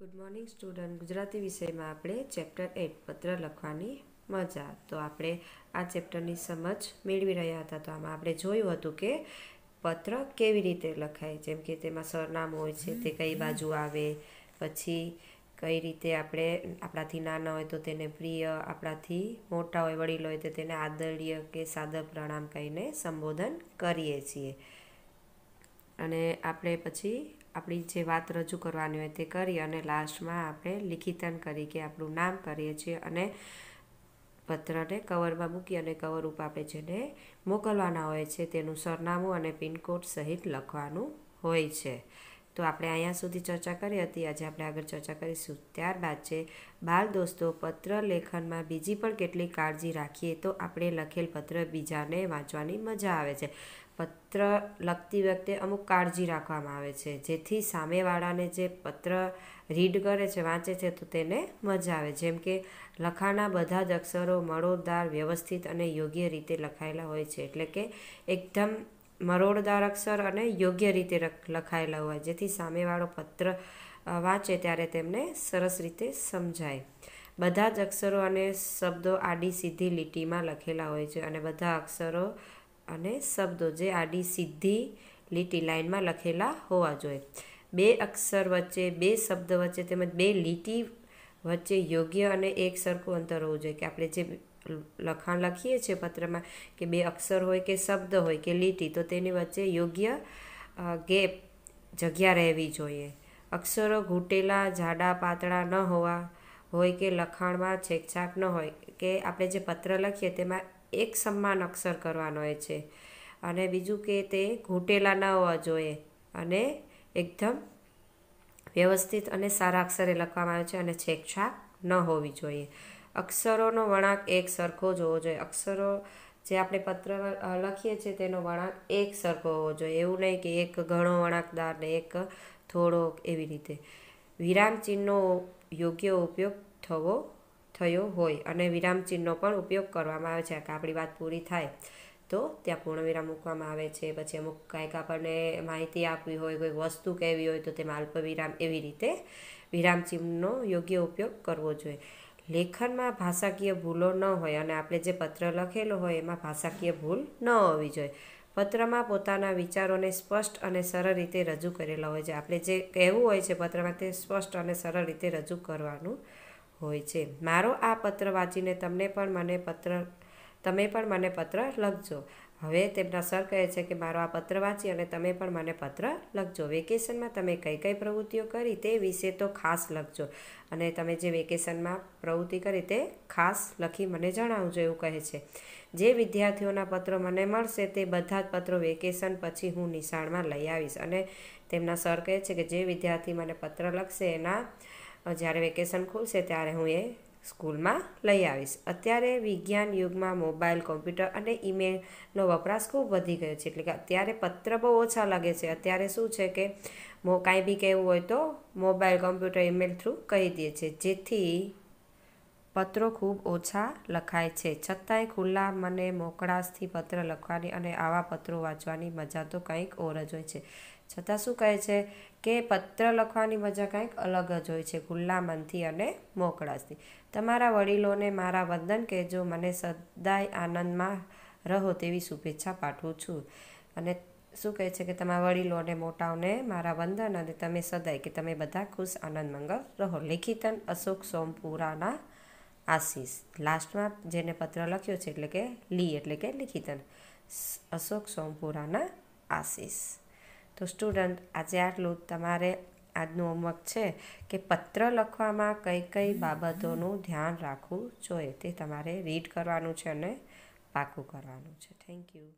good morning student Gujarati વિષયમાં આપણે chapter at પત્ર લખવાની મજા તો આપણે આ ચેપ્ટરની સમજ મેળવી રહ્યા હતા તો આમાં આપણે જોયું હતું કે પત્ર કેવી રીતે લખાય જેમ કે તેમાં સરનામું હોય છે તે કઈ બાજુ આવે પછી કઈ રીતે આપણે આપણાથી નાના હોય તો તેને પ્રિય આપણાથી મોટા હોય વડીલ હોય તો તેને આદર્ય કે સાદર પ્રણામ કહીને સંબોધન કરીએ છીએ અને આપણે પછી આપણી જે વાત રજૂ કરવાની હોય તે કરી અને લાસ્ટમાં આપણે લિખિતન કરી કે આપણું નામ કરીએ છીએ અને પત્રને કવરમાં મૂકી અને કવર ઉપર આપણે જેને મોકલવાના હોય છે તેનું સરનામું અને પિનકોડ સહિત લખવાનું હોય છે તો આપણે અહીંયા સુધી ચર્ચા કરી હતી આજે આપણે આગળ ચર્ચા કરીશું ત્યારબાદ છે બાળ દોસ્તો પત્ર લેખનમાં બીજી પણ કેટલી કાળજી રાખીએ તો આપણે લખેલ પત્ર બીજાને વાંચવાની મજા આવે છે પત્ર લખતી વખતે અમુક કાળજી રાખવામાં આવે છે જેથી સામેવાળાને જે પત્ર રીડ કરે છે વાંચે છે તો તેને મજા આવે જેમ કે લખાણના બધા જ અક્ષરો મરોડદાર વ્યવસ્થિત અને યોગ્ય રીતે લખાયેલા હોય છે એટલે કે એકદમ મરોડદાર અક્ષર અને યોગ્ય રીતે લખાયેલા હોય જેથી સામેવાળો પત્ર વાંચે ત્યારે તેમને સરસ રીતે સમજાય બધા જ અક્ષરો અને શબ્દો આડી સીધી લીટીમાં લખેલા હોય છે અને બધા અક્ષરો અને શબ્દો જે આડી સીધી લીટી લાઇનમાં લખેલા હોવા જોઈએ બે અક્ષર વચ્ચે બે શબ્દ વચ્ચે તેમજ બે લીટી વચ્ચે યોગ્ય અને એક સરખું અંતર હોવું જોઈએ કે આપણે જે લખાણ લખીએ છીએ પત્રમાં કે બે અક્ષર હોય કે શબ્દ હોય કે લીટી તો તેની વચ્ચે યોગ્ય ગેપ જગ્યા રહેવી જોઈએ અક્ષરો ઘૂંટેલા જાડા પાતળા ન હોવા હોય કે લખાણમાં છેકછાક ન હોય કે આપણે જે પત્ર લખીએ તેમાં એક સમાન અક્ષર કરવાનો હોય છે અને બીજું કે તે ઘૂંટેલા ન હોવા જોઈએ અને એકદમ વ્યવસ્થિત અને સારા અક્ષરે લખવામાં આવે છે અને છેકછાક ન હોવી જોઈએ અક્ષરોનો વળાંક એક સરખો જ હોવો જોઈએ અક્ષરો જે આપણે પત્ર લખીએ છીએ તેનો વળાંક એક સરખો હોવો જોઈએ એવું નહીં કે એક ઘણો વળાંકદાર ને એક થોડો એવી રીતે વિરામ ચિહ્નનો યોગ્ય ઉપયોગ થવો થયો હોય અને વિરામ ચિહ્નનો પણ ઉપયોગ કરવામાં આવે છે કે આપણી વાત પૂરી થાય તો ત્યાં પૂર્ણવિરામ મૂકવામાં આવે છે પછી અમુક કાંઈક આપણને માહિતી આપવી હોય કોઈ વસ્તુ કહેવી હોય તો તેમાં અલ્પવિરામ એવી રીતે વિરામ ચિહ્નનો યોગ્ય ઉપયોગ કરવો જોઈએ લેખનમાં ભાષાકીય ભૂલો ન હોય અને આપણે જે પત્ર લખેલો હોય એમાં ભાષાકીય ભૂલ ન હોવી જોઈએ પત્રમાં પોતાના વિચારોને સ્પષ્ટ અને સરળ રીતે રજૂ કરેલા હોય છે આપણે જે કહેવું હોય છે પત્રમાં તે સ્પષ્ટ અને સરળ રીતે રજૂ કરવાનું હોય છે મારો આ પત્ર વાંચીને તમને પણ મને પત્ર તમે પણ મને પત્ર લખજો હવે તેમના સર કહે છે કે મારો આ પત્ર વાંચી અને તમે પણ મને પત્ર લખજો વેકેશનમાં તમે કઈ કઈ પ્રવૃત્તિઓ કરી તે વિશે તો ખાસ લખજો અને તમે જે વેકેશનમાં પ્રવૃત્તિ કરી તે ખાસ લખી મને જણાવજો એવું કહે છે જે વિદ્યાર્થીઓના પત્રો મને મળશે તે બધા જ પત્રો વેકેશન પછી હું નિશાળમાં લઈ આવીશ અને તેમના સર કહે છે કે જે વિદ્યાર્થી મને પત્ર લખશે એના જ્યારે વેકેશન ખુલશે ત્યારે હું એ સ્કૂલમાં લઈ આવીશ અત્યારે વિજ્ઞાન યુગમાં મોબાઈલ કોમ્પ્યુટર અને ઈમેલનો વપરાશ ખૂબ વધી ગયો છે એટલે કે અત્યારે પત્ર બહુ ઓછા લાગે છે અત્યારે શું છે કે મો કાંઈ બી કહેવું હોય તો મોબાઈલ કોમ્પ્યુટર ઈમેલ થ્રુ કહી દે છે જેથી પત્રો ખૂબ ઓછા લખાય છે છતાંય ખુલ્લા મને મોકળાશથી પત્ર લખવાની અને આવા પત્રો વાંચવાની મજા તો કંઈક ઓર જ હોય છે છતાં શું કહે છે કે પત્ર લખવાની મજા કંઈક અલગ જ હોય છે ખુલ્લા મનથી અને મોકળાશથી તમારા વડીલોને મારા વંદન કહેજો મને સદાય આનંદમાં રહો તેવી શુભેચ્છા પાઠવું છું અને શું કહે છે કે તમારા વડીલોને મોટાઓને મારા વંદન અને તમે સદાય કે તમે બધા ખુશ આનંદ મંગળ રહો લેખિતન અશોક સોમપુરાના આશીષ લાસ્ટમાં જેને પત્ર લખ્યો છે એટલે કે લી એટલે કે લિખિતન અશોક સોમપુરાના આશીષ તો સ્ટુડન્ટ આજે આટલું તમારે આજનું હોમવર્ક છે કે પત્ર લખવામાં કઈ કઈ બાબતોનું ધ્યાન રાખવું જોઈએ તે તમારે રીડ કરવાનું છે અને પાકું કરવાનું છે થેન્ક યુ